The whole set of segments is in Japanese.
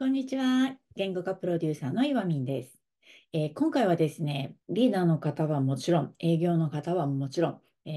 こんにちは。言語化プロデューサーの岩見です、えー、今回はですね、リーダーの方はもちろん、営業の方はもちろん、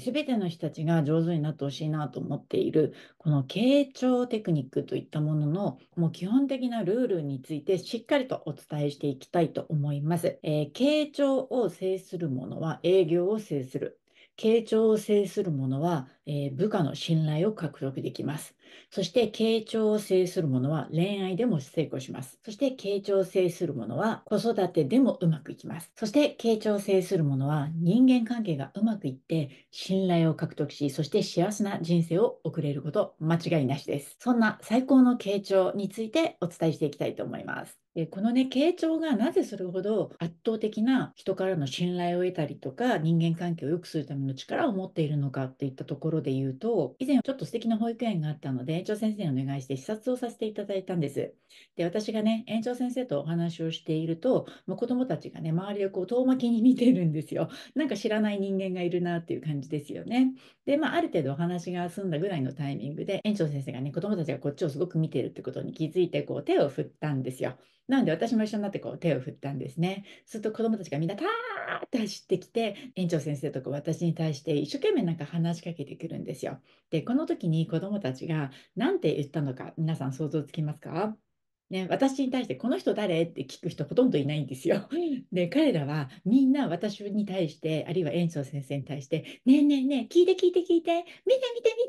す、え、べ、ての人たちが上手になってほしいなと思っている、この傾聴テクニックといったものの、もう基本的なルールについてしっかりとお伝えしていきたいと思います。えー、傾聴を制するものは営業を制する。傾聴を制する者は、えー、部下の信頼を獲得できます。そして傾聴を制する者は恋愛でも成功します。そして傾聴を制する者は子育てでもうまくいきます。そして傾聴を制する者は人間関係がうまくいって信頼を獲得し、そして幸せな人生を送れること間違いなしです。そんな最高の傾聴についてお伝えしていきたいと思います。でこのね傾聴がなぜそれほど圧倒的な人からの信頼を得たりとか人間関係を良くするための力を持っているのかっていったところで言うと以前ちょっと素敵な保育園があったので園長先生にお願いして視察をさせていただいたんです。で私がね園長先生とお話をしていると、もう子どもたちがね周りをこう遠巻きに見てるんですよ。なんか知らない人間がいるなっていう感じですよね。でまあある程度お話が済んだぐらいのタイミングで園長先生がね子どもたちがこっちをすごく見てるってことに気づいてこう手を振ったんですよ。なので私も一緒になってこう手を振ったんですね。すると子どもたちがみんなたーって走ってきて園長先生とか私に対して一生懸命なんか話しかけてくるんですよ。でこの時に子どもたちが何て言ったのか皆さん想像つきますかね、私に対して「この人誰?」って聞く人ほとんどいないんですよ。で彼らはみんな私に対してあるいは園長先生に対して「ねえねえねえ聞いて聞いて聞いて見て見て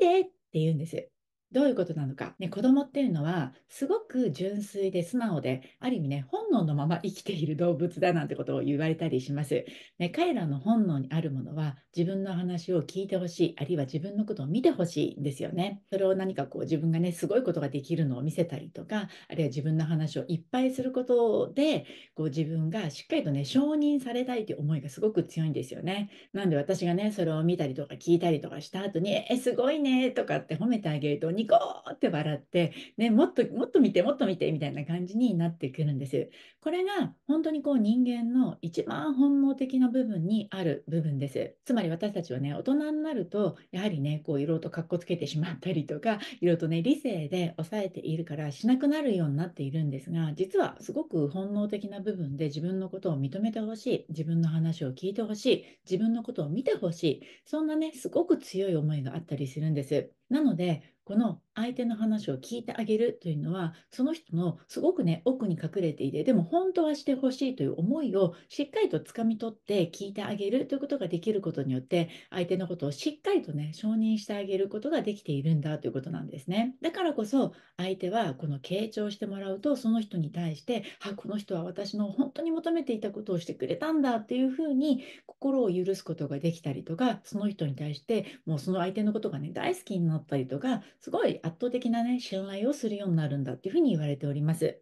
見て」って言うんです。どういうことなのか、ね、子供っていうのはすごく純粋で素直である意味ね本能のまま生きている動物だなんてことを言われたりします、ね、彼らの本能にあるものは自分の話を聞いてほしいあるいは自分のことを見てほしいんですよねそれを何かこう自分がねすごいことができるのを見せたりとかあるいは自分の話をいっぱいすることでこう自分がしっかりとね承認されたいという思いがすごく強いんですよねなんで私がねそれを見たりとか聞いたりとかした後にえすごいねとかって褒めてあげるとニーって笑って、ね、もっともっと見てもっと見てみたいな感じになってくるんですこれが本当にこう人間の一番本能的な部分にある部分ですつまり私たちはね大人になるとやはりねこういろいろとかっこつけてしまったりとかいろいろとね理性で抑えているからしなくなるようになっているんですが実はすごく本能的な部分で自分のことを認めてほしい自分の話を聞いてほしい自分のことを見てほしいそんなねすごく強い思いがあったりするんです。なので、この相手の話を聞いてあげるというのはその人のすごくね奥に隠れていてでも本当はしてほしいという思いをしっかりとつかみ取って聞いてあげるということができることによって相手のことをしっかりとね承認してあげることができているんだということなんですねだからこそ相手はこの傾聴してもらうとその人に対してあこの人は私の本当に求めていたことをしてくれたんだっていうふうに心を許すことができたりとかその人に対してもうその相手のことがね大好きになったりとかすごい圧倒的な、ね、信頼をするようになるんだっていうふうに言われております。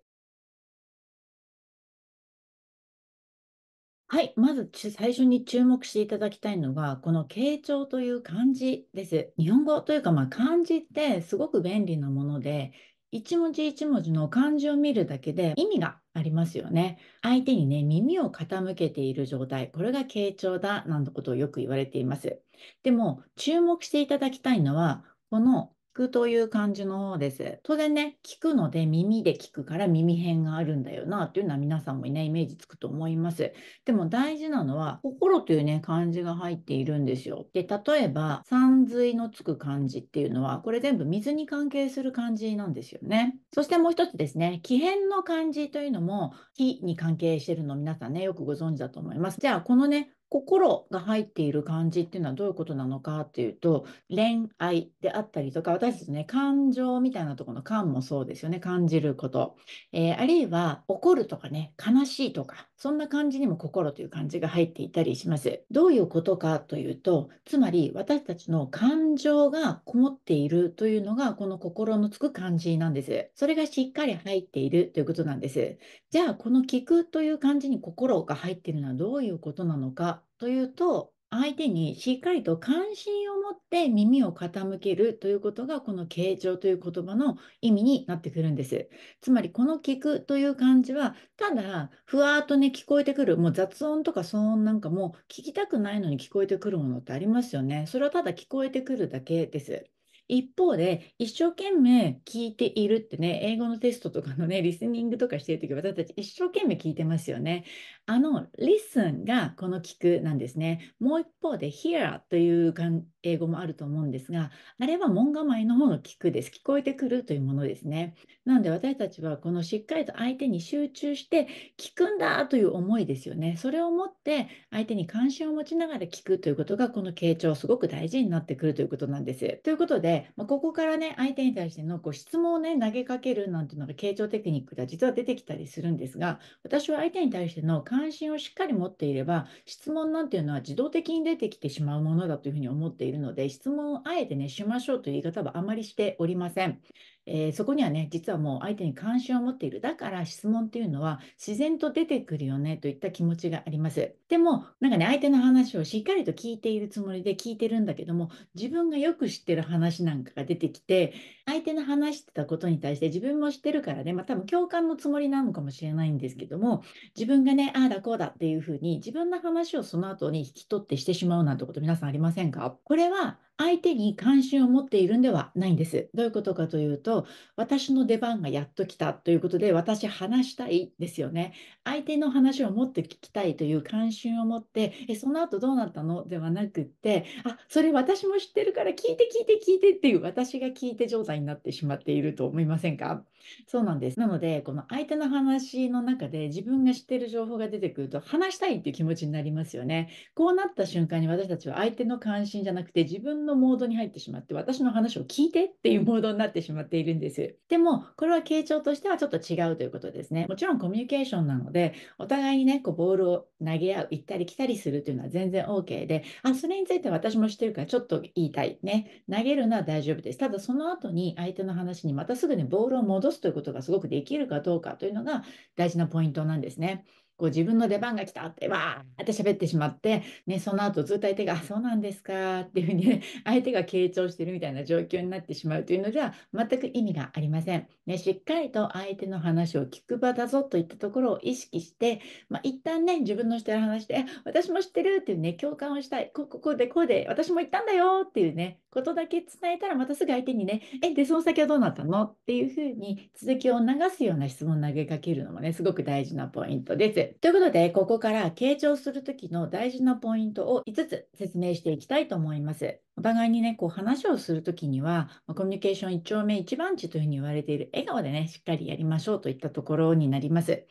はい。まず、最初に注目していただきたいのが、この傾聴という漢字です。日本語というか、まあ、漢字ってすごく便利なもので、一文字一文字の漢字を見るだけで意味がありますよね。相手にね、耳を傾けている状態。これが傾聴だ、なんてことをよく言われています。でも、注目していただきたいのは、このくという感じの方です。当然ね、聞くので耳で聞くから耳辺があるんだよなっていうのは皆さんもね、イメージつくと思います。でも大事なのは、心というね、漢字が入っているんですよ。で、例えば、山水のつく漢字っていうのは、これ全部水に関係する漢字なんですよね。そしてもう一つですね、気変の漢字というのも、気に関係してるの皆さんね、よくご存知だと思います。じゃあ、このね、心が入っている感じっていうのはどういうことなのかっていうと恋愛であったりとか私たちね感情みたいなところの感もそうですよね感じること、えー、あるいは怒るとかね悲しいとかそんな感じにも心という感じが入っていたりします。どういうことかというと、つまり私たちの感情がこもっているというのが、この心のつく感じなんです。それがしっかり入っているということなんです。じゃあ、この聞くという感じに心が入っているのはどういうことなのかというと、相手にしっかりと関心を持って耳を傾けるということがこの傾聴という言葉の意味になってくるんです。つまりこの聞くという漢字はただふわーっとね聞こえてくるもう雑音とか騒音なんかも聞きたくないのに聞こえてくるものってありますよね。それはただ聞こえてくるだけです。一方で、一生懸命聞いているってね、英語のテストとかのね、リスニングとかしてるとき、私たち一生懸命聞いてますよね。あの、リスンがこの聞くなんですね。もう一方で、hear という英語もあると思うんですが、あれは門構えの方の聞くです。聞こえてくるというものですね。なので、私たちはこのしっかりと相手に集中して聞くんだという思いですよね。それを持って相手に関心を持ちながら聞くということが、この傾聴すごく大事になってくるということなんです。ということで、で、まあ、ここからね、相手に対してのこう質問をね、投げかけるなんていうのが傾聴テクニックが実は出てきたりするんですが、私は相手に対しての関心をしっかり持っていれば、質問なんていうのは自動的に出てきてしまうものだというふうに思っているので、質問をあえてね、しましょうという言い方はあまりしておりません。えー、そこにはね、実はもう相手に関心を持っている。だから質問っていうのは自然と出てくるよねといった気持ちがあります。でも、なんかね、相手の話をしっかりと聞いているつもりで聞いてるんだけども、自分がよく知ってる話なんかが出てきて、相手の話してたことに対して自分も知ってるからね、まあ多分共感のつもりなのかもしれないんですけども、自分がね、ああだこうだっていうふうに自分の話をその後に引き取ってしてしまうなんてこと皆さんありませんかこれは相手に関心を持っているんではないんです。どういうことかというと、私の出番がやっと来たということで、私話したいですよね。相手の話をもっと聞きたいという関心を持って、えその後どうなったのではなくって、あ、それ私も知ってるから聞いて聞いて聞いてっていう私が聞いて状態になってしまっていると思いませんかそうなんです。なので、この相手の話の中で自分が知ってる情報が出てくると話したいっていう気持ちになりますよね。こうなった瞬間に私たちは相手の関心じゃなくて自分ののモードに入ってしまって、私の話を聞いてっていうモードになってしまっているんです。でも、これは傾聴としてはちょっと違うということですね。もちろんコミュニケーションなので、お互いにね、こうボールを投げ合う、行ったり来たりするというのは全然 OK で、あ、それについて私もしてるからちょっと言いたい。ね、投げるのは大丈夫です。ただ、その後に相手の話にまたすぐにボールを戻すということがすごくできるかどうかというのが大事なポイントなんですね。こう自分の出番が来たってわーって喋ってしまって、ね、その後ずっと相手が「そうなんですか」っていうふうに、ね、相手が傾聴してるみたいな状況になってしまうというのでは全く意味がありません。ね、しっかりと相手の話を聞く場だぞといったところを意識して、まあ、一旦ね自分のしてる話で「私も知ってる」っていうね共感をしたいここでこうで私も言ったんだよっていうねことだけ伝えたらまたすぐ相手にね「えでその先はどうなったの?」っていうふうに続きを流すような質問を投げかけるのもねすごく大事なポイントです。。ということで、ここから傾聴するときの大事なポイントを5つ説明していきたいと思います。お互いにね、こう話をするときには、コミュニケーション一丁目一番地というふうに言われている笑顔でね、しっかりやりましょうといったところになります。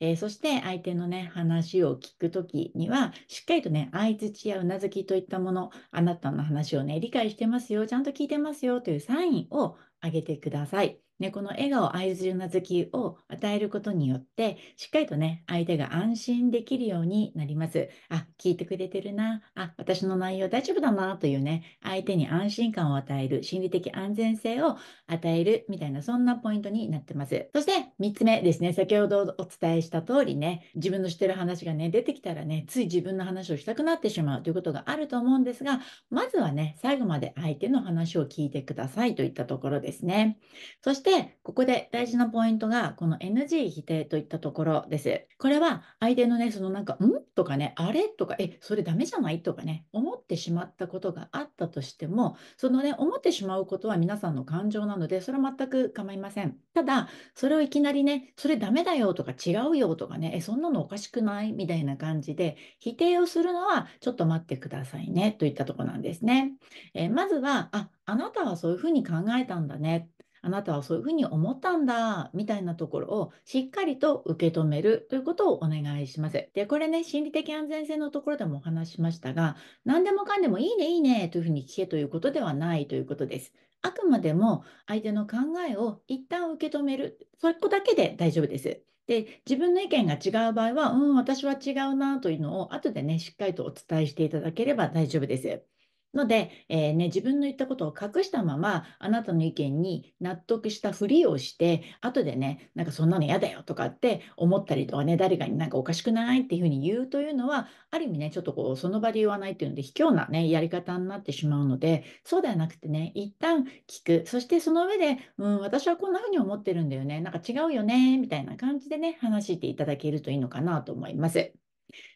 えー、そして相手のね、話を聞くときには、しっかりとね、相づちやうなずきといったもの、あなたの話をね、理解してますよ、ちゃんと聞いてますよというサインをあげてください。ね、この笑顔、愛づるなずきを与えることによって、しっかりとね、相手が安心できるようになります。あ、聞いてくれてるな。あ、私の内容大丈夫だなというね、相手に安心感を与える、心理的安全性を与えるみたいな、そんなポイントになってます。そして、3つ目ですね、先ほどお伝えした通りね、自分の知ってる話がね、出てきたらね、つい自分の話をしたくなってしまうということがあると思うんですが、まずはね、最後まで相手の話を聞いてくださいといったところですね。そしてしてここで大事なポイントがこの NG 否定といったところです。これは相手のねそのなんか「ん?」とかね「あれ?」とか「えそれダメじゃない?」とかね思ってしまったことがあったとしてもそのね思ってしまうことは皆さんの感情なのでそれは全く構いません。ただそれをいきなりね「それダメだよ」とか「違うよ」とかね「えそんなのおかしくない?」みたいな感じで否定をするのはちょっと待ってくださいねといったとこなんですね。えー、まずはああなたはそういうふうに考えたんだねあなたはそういうふうに思ったんだ、みたいなところをしっかりと受け止めるということをお願いします。で、これね、心理的安全性のところでもお話しましたが、何でもかんでもいいね、いいねというふうに聞けということではないということです。あくまでも相手の考えを一旦受け止める、そこだけで大丈夫です。で、自分の意見が違う場合は、うん、私は違うなというのを後でね、しっかりとお伝えしていただければ大丈夫です。ので、えー、ね、自分の言ったことを隠したまま、あなたの意見に納得したふりをして、後でね、なんかそんなの嫌だよとかって思ったりとかね、誰かになんかおかしくないっていうふうに言うというのは、ある意味ね、ちょっとこう、その場で言わないっていうので、卑怯なね、やり方になってしまうので、そうではなくてね、一旦聞く。そしてその上で、うん、私はこんなふうに思ってるんだよね、なんか違うよね、みたいな感じでね、話していただけるといいのかなと思います。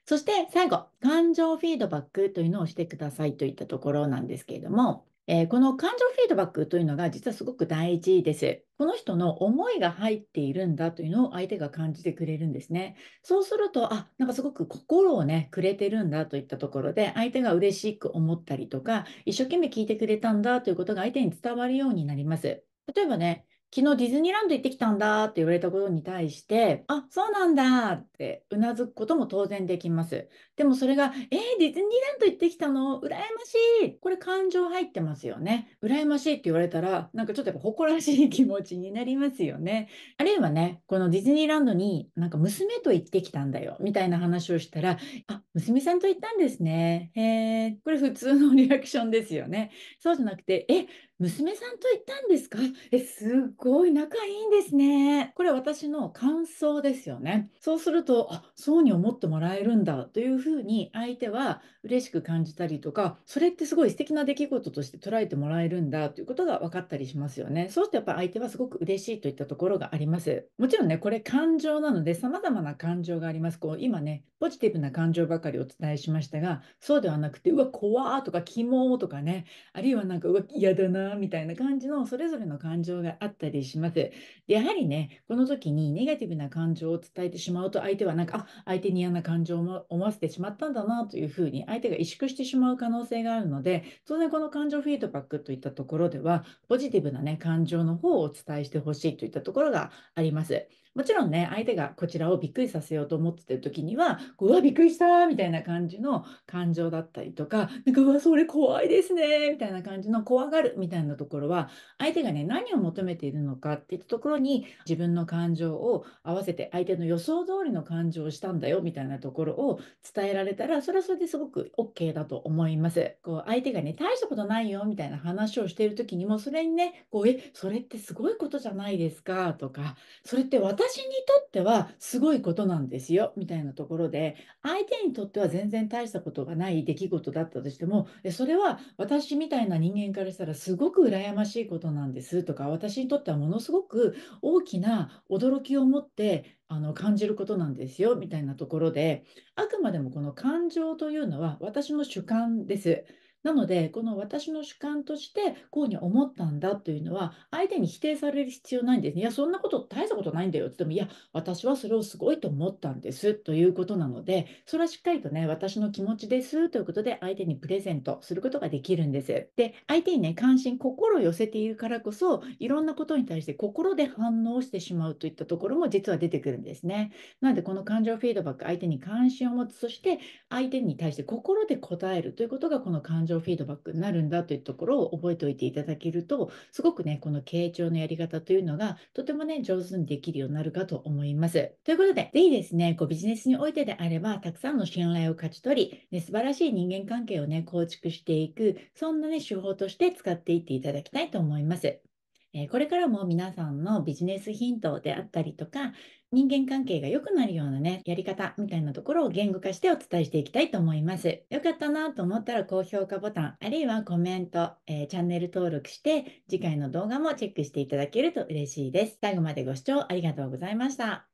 そして最後、感情フィードバックというのをしてくださいといったところなんですけれども、えー、この感情フィードバックというのが実はすごく大事です。この人の思いが入っているんだというのを相手が感じてくれるんですね。そうすると、あ、なんかすごく心をね、くれてるんだといったところで、相手が嬉しく思ったりとか、一生懸命聞いてくれたんだということが相手に伝わるようになります。例えばね、昨日ディズニーランド行ってきたんだって言われたことに対して、あ、そうなんだってうなずくことも当然できます。でもそれが、えー、ディズニーランド行ってきたの羨ましいこれ感情入ってますよね。羨ましいって言われたら、なんかちょっとやっぱ誇らしい気持ちになりますよね。あるいはね、このディズニーランドになんか娘と行ってきたんだよみたいな話をしたら、あ、娘さんと行ったんですね。へえ、これ普通のリアクションですよね。そうじゃなくて、え、娘さんと行ったんですかえ、すごい仲いいんですね。これ私の感想ですよね。そうすると、あ、そうに思ってもらえるんだというふうに相手は嬉しく感じたりとか、それってすごい素敵な出来事として捉えてもらえるんだということが分かったりしますよね。そうするとやっぱ相手はすごく嬉しいといったところがあります。もちろんね、これ感情なので様々な感情があります。こう今ね、ポジティブな感情ばかりお伝えしましたが、そうではなくて、うわ、怖ーとか、肝とかね、あるいはなんか、うわ、嫌だなみたいな感じのそれぞれの感情があったりします。でやはりねこの時にネガティブな感情を伝えてしまうと相手はなんかあ相手に嫌な感情を思わせてしまったんだなというふうに相手が萎縮してしまう可能性があるので当然この感情フィードバックといったところではポジティブな、ね、感情の方をお伝えしてほしいといったところがあります。もちろんね相手がこちらをびっくりさせようと思ってる時にはうわびっくりしたみたいな感じの感情だったりとかなんかうわそれ怖いですねみたいな感じの怖がるみたいなところは相手がね何を求めているのかっていったところに自分の感情を合わせて相手の予想通りの感情をしたんだよみたいなところを伝えられたらそれはそれですごく OK だと思います。こう相手がね大したことないよみたいな話をしている時にもそれにねこうえそれってすごいことじゃないですかとかそれって私私にとってはすごいことなんですよみたいなところで相手にとっては全然大したことがない出来事だったとしてもそれは私みたいな人間からしたらすごく羨ましいことなんですとか私にとってはものすごく大きな驚きを持ってあの感じることなんですよみたいなところであくまでもこの感情というのは私の主観です。なのでこの私の主観としてこうに思ったんだというのは相手に否定される必要ないんですね。いやそんなこと大したことないんだよって言ってもいや私はそれをすごいと思ったんですということなのでそれはしっかりとね私の気持ちですということで相手にプレゼントすることができるんです。で相手にね関心心を寄せているからこそいろんなことに対して心で反応してしまうといったところも実は出てくるんですね。なのでこの感情フィードバック相手に関心を持つそして相手に対して心で答えるということがこの感情情フィードバックになるんだというところを覚えておいていただけると、すごくね、この傾聴のやり方というのが、とてもね、上手にできるようになるかと思います。ということで、是非ですね、こうビジネスにおいてであれば、たくさんの信頼を勝ち取り、ね、素晴らしい人間関係をね、構築していく、そんなね、手法として使っていっていただきたいと思います。えこれからも皆さんのビジネスヒントであったりとか、人間関係が良くなるようなね、やり方みたいなところを言語化してお伝えしていきたいと思います。良かったなと思ったら高評価ボタン、あるいはコメント、えー、チャンネル登録して、次回の動画もチェックしていただけると嬉しいです。最後までご視聴ありがとうございました。